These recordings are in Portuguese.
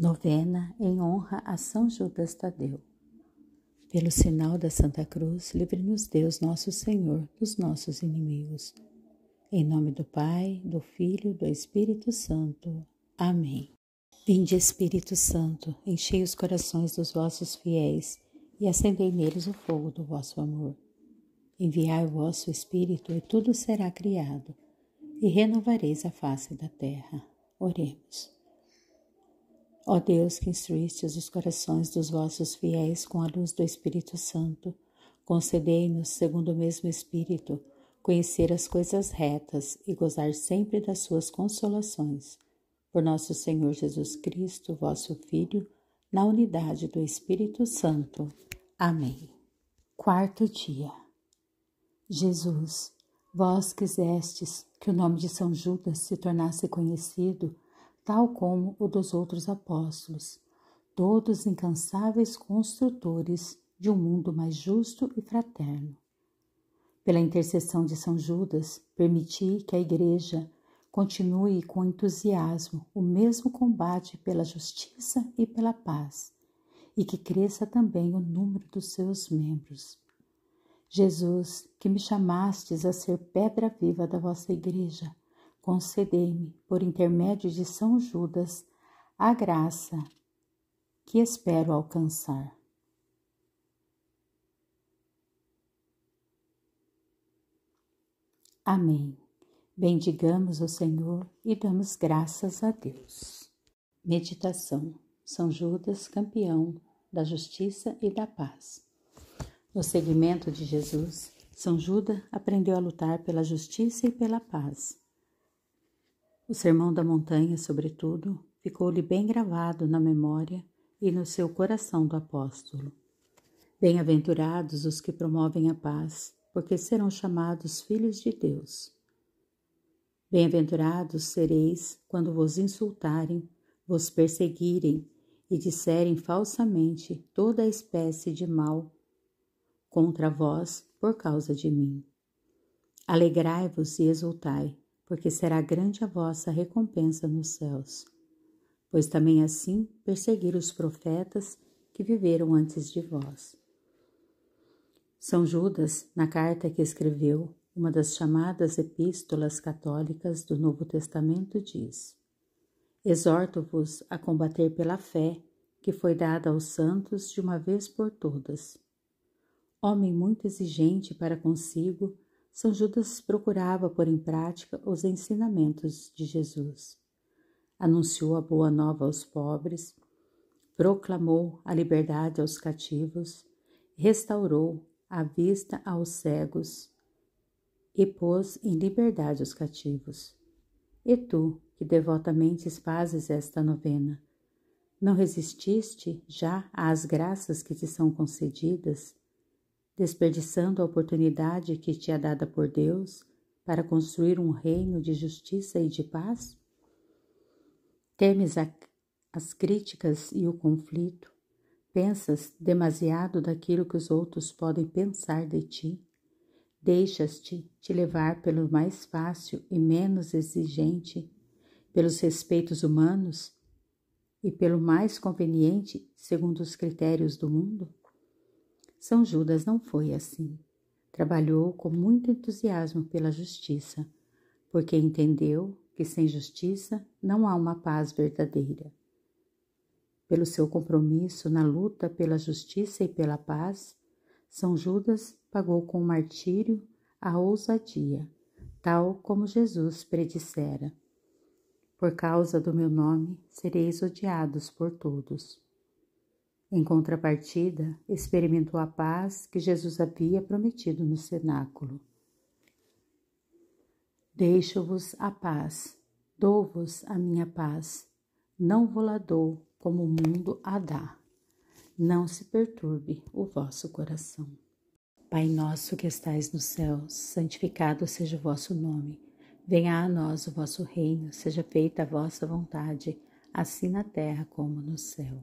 Novena em honra a São Judas Tadeu. Pelo sinal da Santa Cruz, livre-nos Deus, nosso Senhor, dos nossos inimigos. Em nome do Pai, do Filho, do Espírito Santo. Amém. Vinde, Espírito Santo, enchei os corações dos vossos fiéis e acendei neles o fogo do vosso amor. Enviai o vosso Espírito e tudo será criado, e renovareis a face da terra. Oremos. Ó Deus, que instruístes os corações dos vossos fiéis com a luz do Espírito Santo, concedei-nos, segundo o mesmo Espírito, conhecer as coisas retas e gozar sempre das suas consolações. Por nosso Senhor Jesus Cristo, vosso Filho, na unidade do Espírito Santo. Amém. Quarto dia. Jesus, vós quisestes que o nome de São Judas se tornasse conhecido tal como o dos outros apóstolos, todos incansáveis construtores de um mundo mais justo e fraterno. Pela intercessão de São Judas, permiti que a Igreja continue com entusiasmo o mesmo combate pela justiça e pela paz, e que cresça também o número dos seus membros. Jesus, que me chamastes a ser pedra viva da vossa Igreja, conceder-me, por intermédio de São Judas, a graça que espero alcançar. Amém. Bendigamos o Senhor e damos graças a Deus. Meditação: São Judas, campeão da justiça e da paz. No seguimento de Jesus, São Judas aprendeu a lutar pela justiça e pela paz. O Sermão da Montanha, sobretudo, ficou-lhe bem gravado na memória e no seu coração do apóstolo. Bem-aventurados os que promovem a paz, porque serão chamados filhos de Deus. Bem-aventurados sereis quando vos insultarem, vos perseguirem e disserem falsamente toda espécie de mal contra vós por causa de mim. Alegrai-vos e exultai, porque será grande a vossa recompensa nos céus. Pois também assim perseguiram os profetas que viveram antes de vós. São Judas, na carta que escreveu, uma das chamadas epístolas católicas do Novo Testamento, diz: Exorto-vos a combater pela fé que foi dada aos santos de uma vez por todas. Homem muito exigente para consigo, são Judas procurava pôr em prática os ensinamentos de Jesus. Anunciou a boa nova aos pobres, proclamou a liberdade aos cativos, restaurou a vista aos cegos e pôs em liberdade os cativos. E tu, que devotamente fazes esta novena, não resististe já às graças que te são concedidas? desperdiçando a oportunidade que te é dada por Deus para construir um reino de justiça e de paz? Temes a, as críticas e o conflito? Pensas demasiado daquilo que os outros podem pensar de ti? Deixas-te te levar pelo mais fácil e menos exigente, pelos respeitos humanos e pelo mais conveniente segundo os critérios do mundo? São Judas não foi assim. Trabalhou com muito entusiasmo pela justiça, porque entendeu que sem justiça não há uma paz verdadeira. Pelo seu compromisso na luta pela justiça e pela paz, São Judas pagou com o martírio a ousadia, tal como Jesus predissera. Por causa do meu nome sereis odiados por todos. Em contrapartida, experimentou a paz que Jesus havia prometido no cenáculo. Deixo-vos a paz, dou-vos a minha paz. Não vou-la dou como o mundo a dá. Não se perturbe o vosso coração. Pai nosso que estais no céu, santificado seja o vosso nome. Venha a nós o vosso reino, seja feita a vossa vontade, assim na terra como no céu.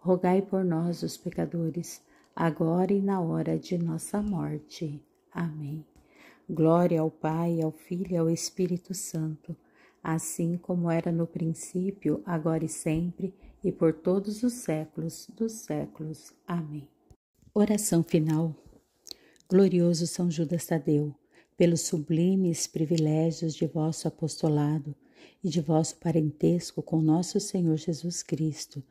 rogai por nós, os pecadores, agora e na hora de nossa morte. Amém. Glória ao Pai, ao Filho e ao Espírito Santo, assim como era no princípio, agora e sempre, e por todos os séculos dos séculos. Amém. Oração final. Glorioso São Judas Tadeu, pelos sublimes privilégios de vosso apostolado e de vosso parentesco com nosso Senhor Jesus Cristo,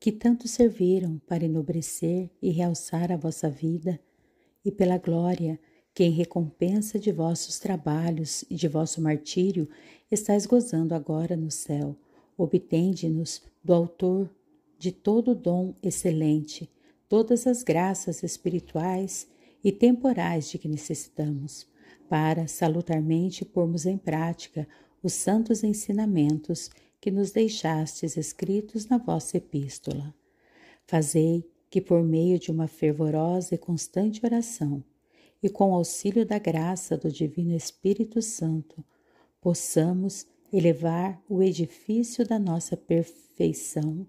que tanto serviram para enobrecer e realçar a vossa vida, e pela glória que em recompensa de vossos trabalhos e de vosso martírio estáis gozando agora no céu, obtende-nos do autor de todo dom excelente, todas as graças espirituais e temporais de que necessitamos, para salutarmente pormos em prática os santos ensinamentos que nos deixastes escritos na vossa epístola. Fazei que, por meio de uma fervorosa e constante oração, e com auxílio da graça do Divino Espírito Santo, possamos elevar o edifício da nossa perfeição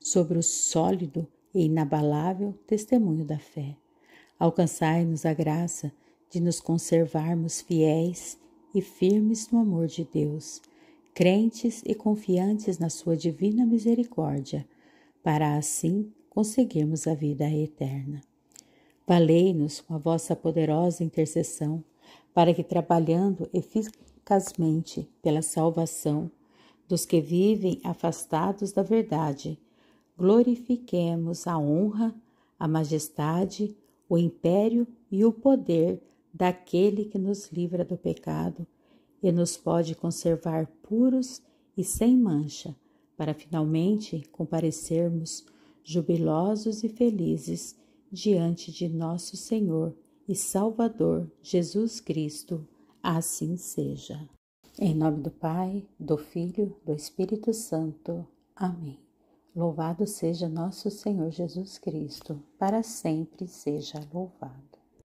sobre o sólido e inabalável testemunho da fé. Alcançai-nos a graça de nos conservarmos fiéis e firmes no amor de Deus crentes e confiantes na Sua divina misericórdia, para assim conseguirmos a vida eterna. Valei-nos com a vossa poderosa intercessão, para que, trabalhando eficazmente pela salvação dos que vivem afastados da verdade, glorifiquemos a honra, a majestade, o império e o poder daquele que nos livra do pecado e nos pode conservar puros e sem mancha, para finalmente comparecermos jubilosos e felizes diante de nosso Senhor e Salvador Jesus Cristo. Assim seja. Em nome do Pai, do Filho, do Espírito Santo. Amém. Louvado seja nosso Senhor Jesus Cristo, para sempre seja louvado.